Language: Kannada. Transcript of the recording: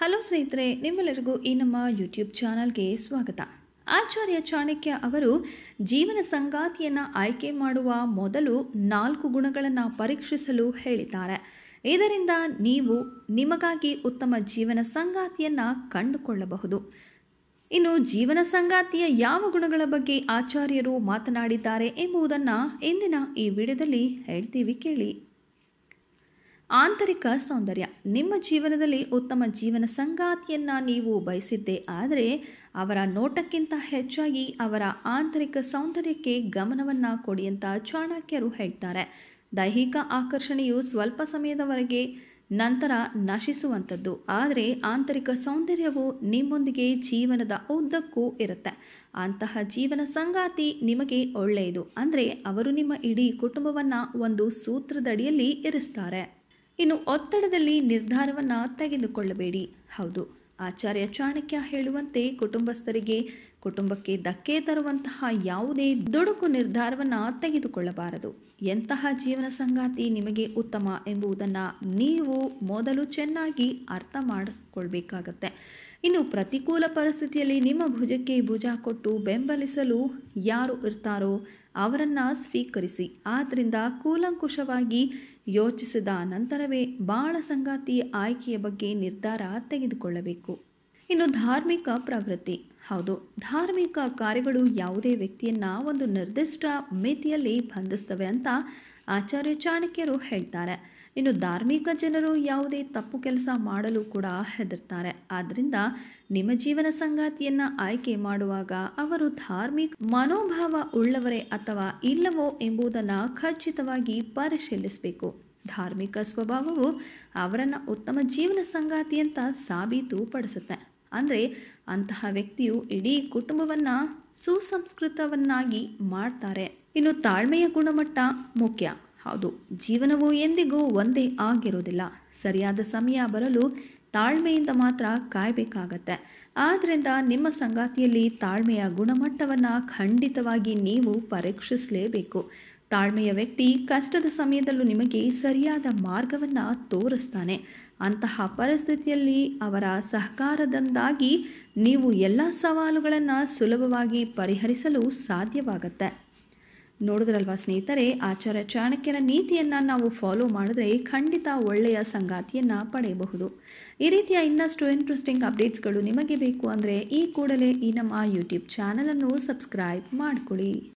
ಹಲೋ ಸ್ನೇಹಿತರೆ ನಿಮ್ಮೆಲ್ಲರಿಗೂ ಈ ನಮ್ಮ ಯೂಟ್ಯೂಬ್ ಚಾನಲ್ಗೆ ಸ್ವಾಗತ ಆಚಾರ್ಯ ಚಾಣಕ್ಯ ಅವರು ಜೀವನ ಸಂಗಾತಿಯನ್ನು ಆಯ್ಕೆ ಮಾಡುವ ಮೊದಲು ನಾಲ್ಕು ಗುಣಗಳನ್ನು ಪರೀಕ್ಷಿಸಲು ಹೇಳಿದ್ದಾರೆ ಇದರಿಂದ ನೀವು ನಿಮಗಾಗಿ ಉತ್ತಮ ಜೀವನ ಸಂಗಾತಿಯನ್ನು ಕಂಡುಕೊಳ್ಳಬಹುದು ಇನ್ನು ಜೀವನ ಸಂಗಾತಿಯ ಯಾವ ಗುಣಗಳ ಬಗ್ಗೆ ಆಚಾರ್ಯರು ಮಾತನಾಡಿದ್ದಾರೆ ಎಂಬುದನ್ನು ಇಂದಿನ ಈ ವಿಡಿಯೋದಲ್ಲಿ ಹೇಳ್ತೀವಿ ಕೇಳಿ ಆಂತರಿಕ ಸೌಂದರ್ಯ ನಿಮ್ಮ ಜೀವನದಲ್ಲಿ ಉತ್ತಮ ಜೀವನ ಸಂಗಾತಿಯನ್ನು ನೀವು ಬಯಸಿದ್ದೇ ಆದರೆ ಅವರ ನೋಟಕ್ಕಿಂತ ಹೆಚ್ಚಾಗಿ ಅವರ ಆಂತರಿಕ ಸೌಂದರ್ಯಕ್ಕೆ ಗಮನವನ್ನು ಕೊಡಿ ಅಂತ ಚಾಣಕ್ಯರು ಹೇಳ್ತಾರೆ ದೈಹಿಕ ಆಕರ್ಷಣೆಯು ಸ್ವಲ್ಪ ಸಮಯದವರೆಗೆ ನಂತರ ನಶಿಸುವಂಥದ್ದು ಆದರೆ ಆಂತರಿಕ ಸೌಂದರ್ಯವು ನಿಮ್ಮೊಂದಿಗೆ ಜೀವನದ ಉದ್ದಕ್ಕೂ ಇರುತ್ತೆ ಅಂತಹ ಜೀವನ ಸಂಗಾತಿ ನಿಮಗೆ ಒಳ್ಳೆಯದು ಅಂದರೆ ಅವರು ನಿಮ್ಮ ಇಡೀ ಕುಟುಂಬವನ್ನು ಒಂದು ಸೂತ್ರದಡಿಯಲ್ಲಿ ಇರಿಸ್ತಾರೆ ಇನ್ನು ಒತ್ತಡದಲ್ಲಿ ನಿರ್ಧಾರವನ್ನು ತೆಗೆದುಕೊಳ್ಳಬೇಡಿ ಹೌದು ಆಚಾರ್ಯ ಚಾಣಕ್ಯ ಹೇಳುವಂತೆ ಕುಟುಂಬಸ್ಥರಿಗೆ ಕುಟುಂಬಕ್ಕೆ ಧಕ್ಕೆ ತರುವಂತಹ ಯಾವುದೇ ದುಡುಕು ನಿರ್ಧಾರವನ್ನು ತೆಗೆದುಕೊಳ್ಳಬಾರದು ಎಂತಹ ಜೀವನ ಸಂಗಾತಿ ನಿಮಗೆ ಉತ್ತಮ ಎಂಬುದನ್ನು ನೀವು ಮೊದಲು ಚೆನ್ನಾಗಿ ಅರ್ಥ ಮಾಡಿಕೊಳ್ಬೇಕಾಗತ್ತೆ ಇನ್ನು ಪ್ರತಿಕೂಲ ಪರಿಸ್ಥಿತಿಯಲ್ಲಿ ನಿಮ್ಮ ಭುಜಕ್ಕೆ ಭುಜ ಕೊಟ್ಟು ಬೆಂಬಲಿಸಲು ಯಾರು ಇರ್ತಾರೋ ಅವರನ್ನು ಸ್ವೀಕರಿಸಿ ಆದ್ದರಿಂದ ಕೂಲಂಕುಷವಾಗಿ ಯೋಚಿಸಿದ ನಂತರವೇ ಬಾಳ ಸಂಗಾತಿ ಆಯ್ಕೆಯ ಬಗ್ಗೆ ನಿರ್ಧಾರ ತೆಗೆದುಕೊಳ್ಳಬೇಕು ಇನ್ನು ಧಾರ್ಮಿಕ ಪ್ರವೃತ್ತಿ ಹೌದು ಧಾರ್ಮಿಕ ಕಾರ್ಯಗಳು ಯಾವುದೇ ವ್ಯಕ್ತಿಯನ್ನು ಒಂದು ನಿರ್ದಿಷ್ಟ ಮಿತಿಯಲ್ಲಿ ಬಂಧಿಸ್ತವೆ ಅಂತ ಆಚಾರ್ಯ ಚಾಣಕ್ಯರು ಹೇಳ್ತಾರೆ ಇನ್ನು ಧಾರ್ಮಿಕ ಜನರು ಯಾವುದೇ ತಪ್ಪು ಕೆಲಸ ಮಾಡಲು ಕೂಡ ಹೆದರ್ತಾರೆ ಆದ್ದರಿಂದ ನಿಮ್ಮ ಜೀವನ ಸಂಗಾತಿಯನ್ನು ಆಯ್ಕೆ ಮಾಡುವಾಗ ಅವರು ಧಾರ್ಮಿಕ ಮನೋಭಾವ ಉಳ್ಳವರೇ ಅಥವಾ ಇಲ್ಲವೋ ಎಂಬುದನ್ನು ಖಚಿತವಾಗಿ ಪರಿಶೀಲಿಸಬೇಕು ಧಾರ್ಮಿಕ ಸ್ವಭಾವವು ಅವರನ್ನು ಉತ್ತಮ ಜೀವನ ಸಂಗಾತಿ ಅಂತ ಸಾಬೀತುಪಡಿಸುತ್ತೆ ಅಂದರೆ ಅಂತಹ ವ್ಯಕ್ತಿಯು ಇಡೀ ಕುಟುಂಬವನ್ನು ಸುಸಂಸ್ಕೃತವನ್ನಾಗಿ ಮಾಡ್ತಾರೆ ಇನ್ನು ತಾಳ್ಮೆಯ ಗುಣಮಟ್ಟ ಮುಖ್ಯ ಹೌದು ಜೀವನವು ಎಂದಿಗೂ ಒಂದೇ ಆಗಿರೋದಿಲ್ಲ ಸರಿಯಾದ ಸಮಯ ಬರಲು ತಾಳ್ಮೆಯಿಂದ ಮಾತ್ರ ಕಾಯಬೇಕಾಗತ್ತೆ ಆದ್ದರಿಂದ ನಿಮ್ಮ ಸಂಗಾತಿಯಲ್ಲಿ ತಾಳ್ಮೆಯ ಗುಣಮಟ್ಟವನ್ನು ಖಂಡಿತವಾಗಿ ನೀವು ಪರೀಕ್ಷಿಸಲೇಬೇಕು ತಾಳ್ಮೆಯ ವ್ಯಕ್ತಿ ಕಷ್ಟದ ಸಮಯದಲ್ಲೂ ನಿಮಗೆ ಸರಿಯಾದ ಮಾರ್ಗವನ್ನು ತೋರಿಸ್ತಾನೆ ಅಂತಹ ಪರಿಸ್ಥಿತಿಯಲ್ಲಿ ಅವರ ಸಹಕಾರದಿಂದಾಗಿ ನೀವು ಎಲ್ಲ ಸವಾಲುಗಳನ್ನು ಸುಲಭವಾಗಿ ಪರಿಹರಿಸಲು ಸಾಧ್ಯವಾಗುತ್ತೆ ನೋಡಿದ್ರಲ್ವಾ ಸ್ನೇಹಿತರೆ ಆಚಾರ್ಯ ಚಾಣಕ್ಯನ ನೀತಿಯನ್ನು ನಾವು ಫಾಲೋ ಮಾಡಿದ್ರೆ ಖಂಡಿತ ಒಳ್ಳೆಯ ಸಂಗಾತಿಯನ್ನು ಪಡೆಯಬಹುದು ಈ ರೀತಿಯ ಇನ್ನಷ್ಟು ಇಂಟ್ರೆಸ್ಟಿಂಗ್ ಅಪ್ಡೇಟ್ಸ್ಗಳು ನಿಮಗೆ ಬೇಕು ಅಂದರೆ ಈ ಕೂಡಲೇ ಈ ನಮ್ಮ ಯೂಟ್ಯೂಬ್ ಚಾನಲನ್ನು ಸಬ್ಸ್ಕ್ರೈಬ್ ಮಾಡಿಕೊಳ್ಳಿ